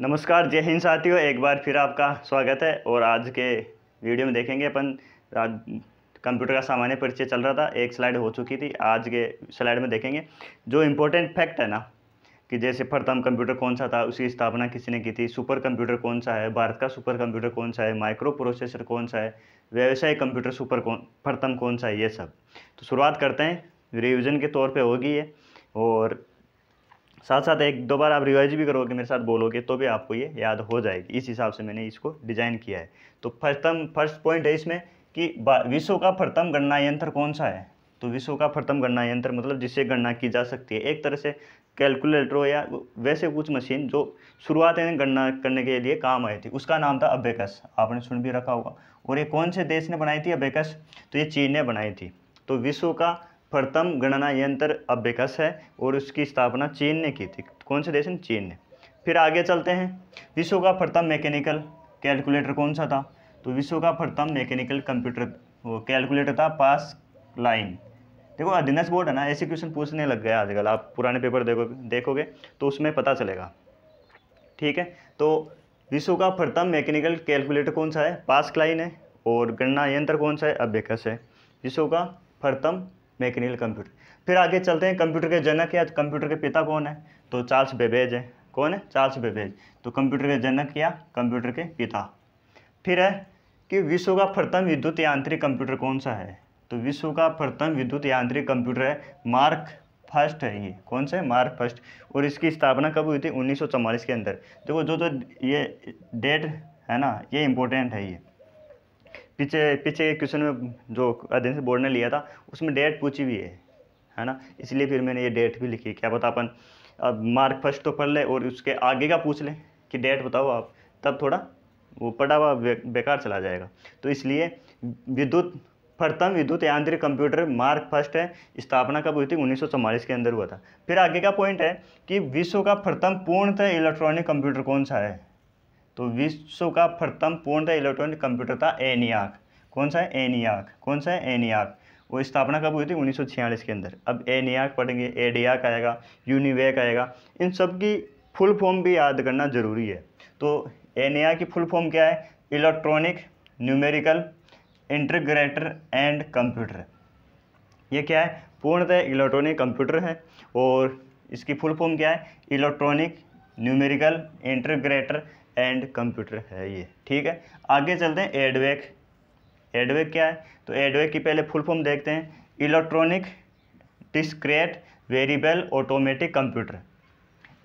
नमस्कार जय हिंद साथियों एक बार फिर आपका स्वागत है और आज के वीडियो में देखेंगे अपन कंप्यूटर का सामान्य परिचय चल रहा था एक स्लाइड हो चुकी थी आज के स्लाइड में देखेंगे जो इम्पोर्टेंट फैक्ट है ना कि जैसे प्रथम कंप्यूटर कौन सा था उसकी स्थापना किसी ने की थी सुपर कंप्यूटर कौन सा है भारत का सुपर कंप्यूटर कौन सा है माइक्रो प्रोसेसर कौन सा है व्यवसायिक कंप्यूटर सुपर कौन प्रथम कौन सा है ये सब तो शुरुआत करते हैं रिविज़न के तौर पर होगी ये और साथ साथ एक दो बार आप रिवाइज भी करोगे मेरे साथ बोलोगे तो भी आपको ये याद हो जाएगी इस हिसाब से मैंने इसको डिज़ाइन किया है तो प्रथम फर्स्ट पॉइंट है इसमें कि विश्व का प्रथम गणना यंत्र कौन सा है तो विश्व का प्रथम गणना यंत्र मतलब जिससे गणना की जा सकती है एक तरह से कैलकुलेटर या वैसे कुछ मशीन जो शुरुआत में गणना करने के लिए काम आई थी उसका नाम था अबेकस आपने सुन भी रखा होगा और ये कौन से देश ने बनाई थी अबेकस तो ये चीन ने बनाई थी तो विश्व का प्रथम गणना यंत्र अभ्यकस है और उसकी स्थापना चीन ने की थी कौन से देश ने चीन ने फिर आगे चलते हैं विश्व का प्रथम मैकेनिकल कैलकुलेटर कौन सा था तो विश्व का प्रथम मैकेनिकल कंप्यूटर वो कैलकुलेटर था पास लाइन देखो अधीनस्थ बोर्ड है ना ऐसे क्वेश्चन पूछने लग गया आजकल आप पुराने पेपर देखो देखोगे तो उसमें पता चलेगा ठीक है तो विश्व का प्रथम मैकेनिकल कैलकुलेटर कौन सा है पास लाइन है और गणना यंत्र कौन सा है अभ्यकस है विश्व का प्रथम मैकेनिकल कंप्यूटर फिर आगे चलते हैं कंप्यूटर के जनक या कंप्यूटर के पिता कौन है तो चार्ल्स बेबेज है कौन है चार्ल्स बेबेज तो कंप्यूटर के जनक या कंप्यूटर के पिता फिर है कि विश्व का प्रथम विद्युत यांत्रिक कंप्यूटर कौन सा है तो विश्व का प्रथम विद्युत यांत्रिक कंप्यूटर है मार्क फर्स्ट है ये कौन सा है मार्क फर्स्ट और इसकी स्थापना कब हुई थी उन्नीस के अंदर देखो जो जो ये डेट है ना ये इम्पोर्टेंट है ये पीछे पीछे के क्वेश्चन में जो अध्ययन से बोर्ड ने लिया था उसमें डेट पूछी हुई है है ना इसलिए फिर मैंने ये डेट भी लिखी क्या पता अपन अब मार्क फर्स्ट तो पढ़ लें और उसके आगे का पूछ लें कि डेट बताओ आप तब थोड़ा वो पढ़ा हुआ बेकार चला जाएगा तो इसलिए विद्युत प्रथम विद्युत यांत्रिक कंप्यूटर मार्क फर्स्ट है स्थापना कब हुई थी उन्नीस के अंदर हुआ था फिर आगे का पॉइंट है कि विश्व का प्रथम पूर्णतः इलेक्ट्रॉनिक कंप्यूटर कौन सा है तो विश्व का प्रथम पूर्णतः इलेक्ट्रॉनिक कंप्यूटर था एनियाक कौन सा है एनियाक कौन सा है एनियाक वो स्थापना कब हुई थी उन्नीस के अंदर अब एनियाक पढ़ेंगे एडियाक आएगा यूनिवेक आएगा इन सब की फुल फॉर्म भी याद करना ज़रूरी है तो एनिया की फुल फॉर्म क्या है electronic numerical integrator and computer ये क्या है पूर्णतः इलेक्ट्रॉनिक कंप्यूटर है और इसकी फुल फॉर्म क्या है electronic numerical integrator and computer है ये ठीक है आगे चलते हैं एडवेक एडवेक क्या है तो एडवेक की पहले फुल फॉर्म देखते हैं electronic discrete variable automatic computer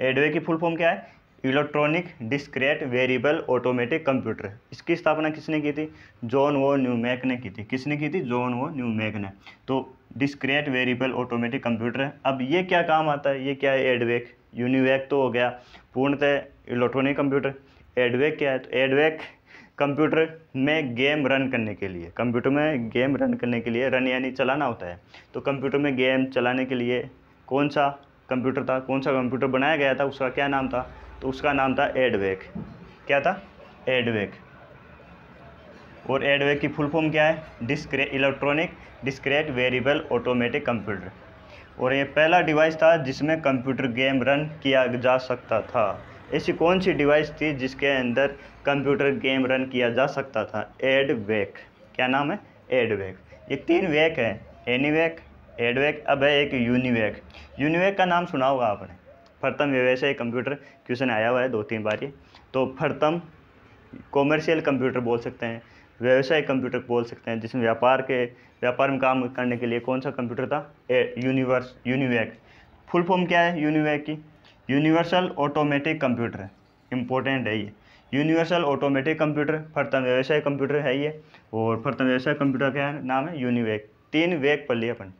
EDVAC की फुल फॉर्म क्या है electronic discrete variable automatic computer इसकी स्थापना किसने की थी जॉन वो न्यूमैक ने की थी किसने की थी जॉन वो न्यूमैक ने तो डिस्क्रेट वेरिएबल ऑटोमेटिक कंप्यूटर है अब ये क्या काम आता है ये क्या है एडवेक यूनिवेक तो हो गया पूर्णतः इलेक्ट्रॉनिक कंप्यूटर एडवेक क्या है तो एडवेक कंप्यूटर में गेम रन करने के लिए कंप्यूटर में गेम रन करने के लिए रन यानी चलाना होता है तो कंप्यूटर में गेम चलाने के लिए कौन सा कंप्यूटर था कौन सा कंप्यूटर बनाया गया था उसका क्या नाम था तो उसका नाम था एडवेक क्या था एडवेक और एडवेक की फुल फॉर्म क्या है discrete electronic discrete variable automatic computer और ये पहला डिवाइस था जिसमें कंप्यूटर गेम रन किया जा सकता था ऐसी कौन सी डिवाइस थी जिसके अंदर कंप्यूटर गेम रन किया जा सकता था एड वेक क्या नाम है एड वेक ये तीन वैक है एनी वेक एड वेक अब है एक यूनिवेक यूनिवेक का नाम सुना होगा आपने फरतम वैसे ही कंप्यूटर क्वेश्चन आया हुआ है दो तीन बार ये तो फरतम कॉमर्शियल कंप्यूटर बोल सकते हैं व्यवसाय कंप्यूटर बोल सकते हैं जिसमें व्यापार के व्यापार में काम करने के लिए कौन सा कंप्यूटर था ए यूनिवर्स यूनिवैक फुल फॉर्म क्या है यूनिवैक की यूनिवर्सल ऑटोमेटिक कंप्यूटर इंपॉर्टेंट है ये यूनिवर्सल ऑटोमेटिक कंप्यूटर प्रथम व्यवसाय कंप्यूटर है ये और प्रथम व्यवसाय कंप्यूटर का नाम है यूनिवेक तीन वेक पढ़ लिए अपन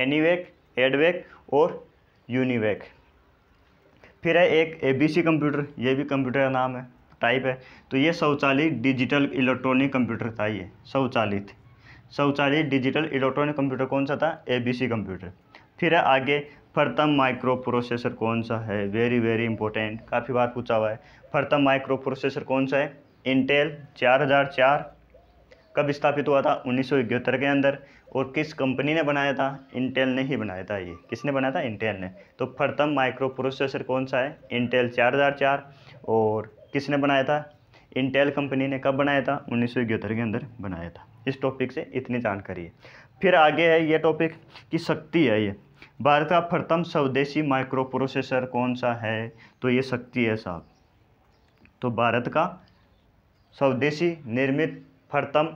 एनीवेक एडवेक और यूनिवेक फिर है एक एबीसी कंप्यूटर ये भी कंप्यूटर का नाम है टाइप है तो ये शौचालित डिजिटल इलेक्ट्रॉनिक कंप्यूटर था ये शौचालित शौचालित डिजिटल इलेक्ट्रॉनिक कंप्यूटर कौन सा था एबीसी कंप्यूटर फिर है आगे फरतम माइक्रो प्रोसेसर कौन सा है वेरी वेरी इंपॉर्टेंट काफ़ी बार पूछा हुआ है फरतम माइक्रो प्रोसेसर कौन सा है इंटेल चार हज़ार चार कब स्थापित हुआ था उन्नीस के अंदर और किस कंपनी ने बनाया था इंटेल ने ही बनाया था ये किसने बनाया था इंटेल ने तो फरतम माइक्रो प्रोसेसर कौन सा है इंटेल 4004 और किसने बनाया था इंटेल कंपनी ने कब बनाया था उन्नीस के अंदर बनाया था इस टॉपिक से इतनी जानकारी है फिर आगे है ये टॉपिक कि शक्ति है ये भारत का प्रथम स्वदेशी माइक्रो प्रोसेसर कौन सा है तो ये शक्ति है साहब तो भारत का स्वदेशी निर्मित प्रथम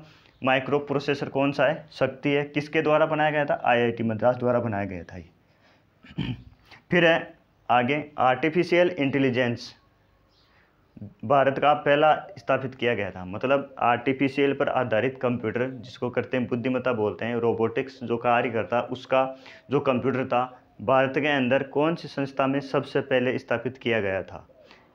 माइक्रो प्रोसेसर कौन सा है शक्ति है किसके द्वारा बनाया गया था आईआईटी मद्रास द्वारा बनाया गया था ये फिर है आगे आर्टिफिशियल इंटेलिजेंस भारत का पहला स्थापित किया गया था मतलब आर्टिफिशियल पर आधारित कंप्यूटर जिसको करते हैं बुद्धिमत्ता बोलते हैं रोबोटिक्स जो कार्य करता उसका जो कंप्यूटर था भारत के अंदर कौन सी संस्था में सबसे पहले स्थापित किया गया था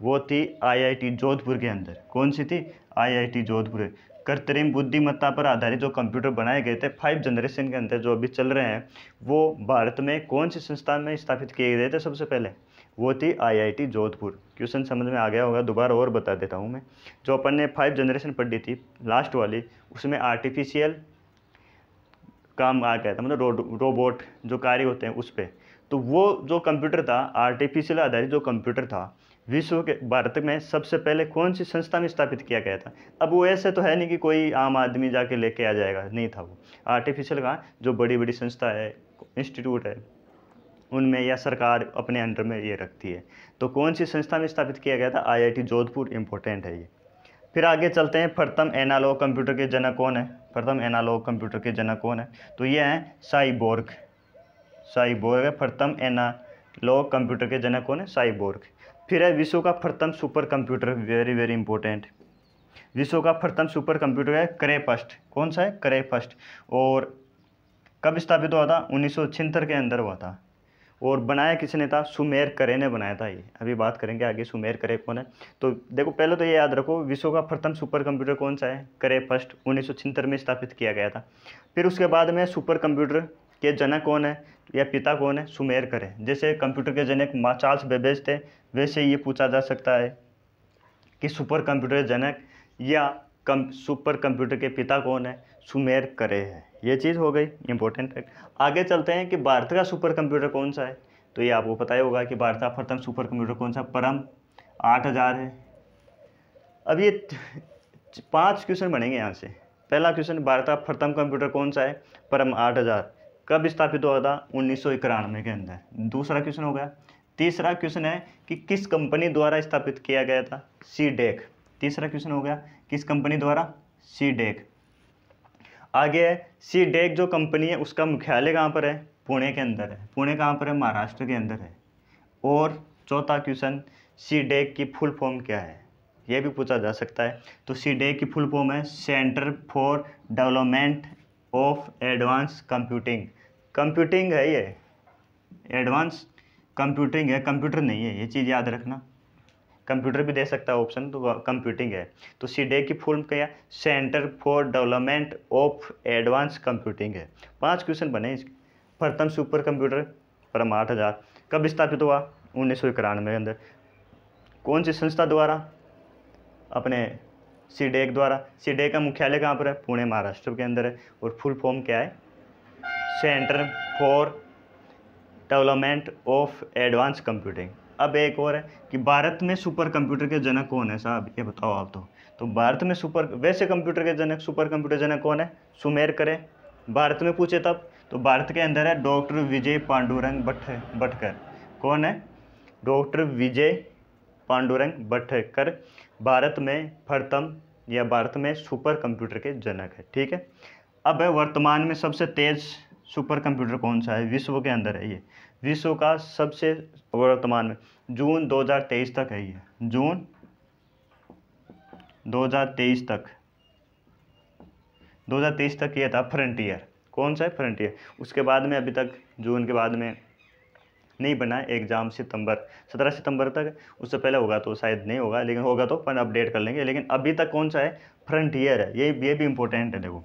वो थी आईआईटी जोधपुर के अंदर कौन सी थी आईआईटी जोधपुर कृत्रिम बुद्धिमत्ता पर आधारित जो कंप्यूटर बनाए गए थे फाइव जनरेशन के अंदर जो अभी चल रहे हैं वो भारत में कौन से संस्थान में स्थापित किए गए थे सबसे पहले वो थी आईआईटी जोधपुर क्वेश्चन समझ में आ गया होगा दोबारा और बता देता हूँ मैं जो अपन ने फाइव जनरेशन पढ़ी थी लास्ट वाली उसमें आर्टिफिशियल काम आ गया था मतलब रो, रोबोट जो कार्य होते हैं उस पर तो वो जो कंप्यूटर था आर्टिफिशियल आधारित जो कंप्यूटर था विश्व के भारत में सबसे पहले कौन सी संस्था में स्थापित किया गया था अब वो ऐसे तो है नहीं कि कोई आम आदमी जाके लेके आ जाएगा नहीं था वो आर्टिफिशियल कहाँ जो बड़ी बड़ी संस्था है इंस्टीट्यूट है उनमें या सरकार अपने अंडर में ये रखती है तो कौन सी संस्था में स्थापित किया गया था आई जोधपुर इम्पोर्टेंट है ये फिर आगे चलते हैं प्रथम एनालॉग कंप्यूटर के जनक कौन है प्रथम एनालॉग कंप्यूटर के जनक कौन है तो ये हैं साइबोर्ग साइबोर्ग है प्रथम एनालॉग कंप्यूटर के जनक कौन है साइबोर्ग फिर है विश्व का प्रथम super computer very very important विश्व का प्रथम सुपर कंप्यूटर है करे फर्स्ट कौन सा है करे फर्स्ट और कब स्थापित हुआ था उन्नीस के अंदर हुआ था और बनाया किसने था सुमेर करे ने बनाया था ये अभी बात करेंगे आगे सुमेर करे कौन है तो देखो पहले तो ये याद रखो विश्व का प्रथम सुपर कंप्यूटर कौन सा है करे फर्स्ट उन्नीस में स्थापित किया गया था फिर उसके बाद में सुपर कंप्यूटर के जनक कौन है या पिता कौन है सुमेर करें जैसे कंप्यूटर के जनक चार्ल्स बेबेज थे वैसे ये पूछा जा सकता है कि सुपर कंप्यूटर जनक या कम सुपर कंप्यूटर के पिता कौन है सुमेर करे है ये चीज़ हो गई इंपॉर्टेंट फैक्ट आगे चलते हैं कि भारत का सुपर कंप्यूटर कौन सा है तो ये आपको पता ही होगा कि भारत का प्रथम सुपर कंप्यूटर कौन सा परम आठ हज़ार है अब ये पांच क्वेश्चन बनेंगे यहाँ से पहला क्वेश्चन भारत का प्रथम कंप्यूटर कौन सा है परम आठ हज़ार कब स्थापित हुआ था उन्नीस के अंदर दूसरा क्वेश्चन हो गया तीसरा क्वेश्चन है कि किस कंपनी द्वारा स्थापित किया गया था सी डेक e तीसरा क्वेश्चन हो गया किस कंपनी द्वारा सी डेक e आगे है सी डेक e जो कंपनी है उसका मुख्यालय कहाँ पर है पुणे के अंदर है पुणे कहाँ पर है महाराष्ट्र के अंदर है और चौथा क्वेश्चन सी डेक की फुल फॉर्म क्या है यह भी पूछा जा सकता है तो सी डेक की फुल फॉर्म है centre for development of advance computing computing है ये एडवांस कंप्यूटिंग है कंप्यूटर नहीं है ये चीज़ याद रखना कंप्यूटर भी दे सकता है ऑप्शन तो कंप्यूटिंग है तो सीडे की फुल क्या centre for development of advance computing है पांच क्वेश्चन बने इसके प्रथम सुपर कंप्यूटर आठ हज़ार कब स्थापित हुआ उन्नीस सौ इक्यानवे के अंदर कौन सी संस्था द्वारा अपने सीडेक द्वारा सीडेक का मुख्यालय कहाँ पर है पुणे महाराष्ट्र के अंदर है और फुल फॉर्म क्या है centre for development of advance computing अब एक और है कि भारत में सुपर कंप्यूटर के जनक कौन है साहब ये बताओ आप तो तो भारत में सुपर वैसे कंप्यूटर के जनक सुपर कंप्यूटर जनक कौन है सुमेर करें भारत में पूछे तब तो भारत के अंदर है डॉक्टर विजय पांडुरंग भट्ट भटकर कौन है डॉक्टर विजय पांडुरंग भट्टकर भारत में प्रथम या भारत में सुपर कंप्यूटर के जनक है ठीक है अब है वर्तमान में सबसे तेज़ सुपर कंप्यूटर कौन सा है विश्व के अंदर है ये विश्व का सबसे वर्तमान में जून 2023 तक है ये जून 2023 तक 2023 तक ये था फ्रंटियर कौन सा है फ्रंटियर उसके बाद में अभी तक जून के बाद में नहीं बना एग्ज़ाम सितंबर सत्रह सितंबर तक उससे पहले होगा तो शायद नहीं होगा लेकिन होगा तो अपन अपडेट कर लेंगे लेकिन अभी तक कौन सा है फ्रंट ईयर है ये ये भी इंपॉर्टेंट है देखो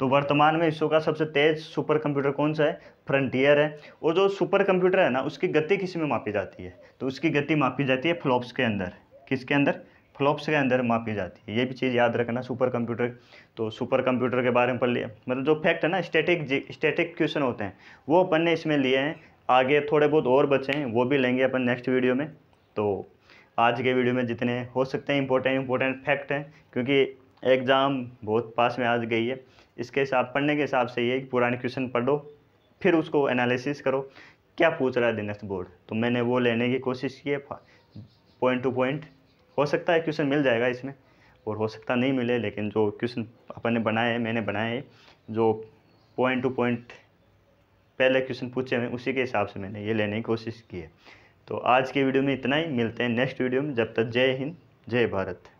तो वर्तमान में विश्व का सबसे तेज सुपर कंप्यूटर कौन सा है फ्रंटियर है और जो सुपर कंप्यूटर है ना उसकी गति किसी में मापी जाती है तो उसकी गति मापी जाती है फ्लॉप्स के अंदर किसके अंदर फ्लॉप्स के अंदर मापी जाती है ये भी चीज़ याद रखना सुपर कंप्यूटर तो सुपर कंप्यूटर के बारे में पढ़ लिया मतलब जो फैक्ट है ना स्टेटिक स्टेटिक क्वेश्चन होते हैं वो अपन ने इसमें लिए हैं आगे थोड़े बहुत और बचे हैं वो भी लेंगे अपन नेक्स्ट वीडियो में तो आज के वीडियो में जितने हो सकते हैं इंपॉर्टेंट इंपॉर्टेंट फैक्ट हैं क्योंकि एग्ज़ाम बहुत पास में आ गई है इसके हिसाब पढ़ने के हिसाब से ये पुराने क्वेश्चन पढ़ो फिर उसको एनालिसिस करो क्या पूछ रहा है दिनेश बोर्ड तो मैंने वो लेने की कोशिश की है पॉइंट टू पॉइंट हो सकता है क्वेश्चन मिल जाएगा इसमें और हो सकता नहीं मिले लेकिन जो क्वेश्चन अपन ने बनाए हैं मैंने बनाए हैं जो पॉइंट टू पॉइंट पहले क्वेश्चन पूछे हुए उसी के हिसाब से मैंने ये लेने की कोशिश की है तो आज के वीडियो में इतना ही मिलते हैं नेक्स्ट वीडियो में जब तक जय हिंद जय भारत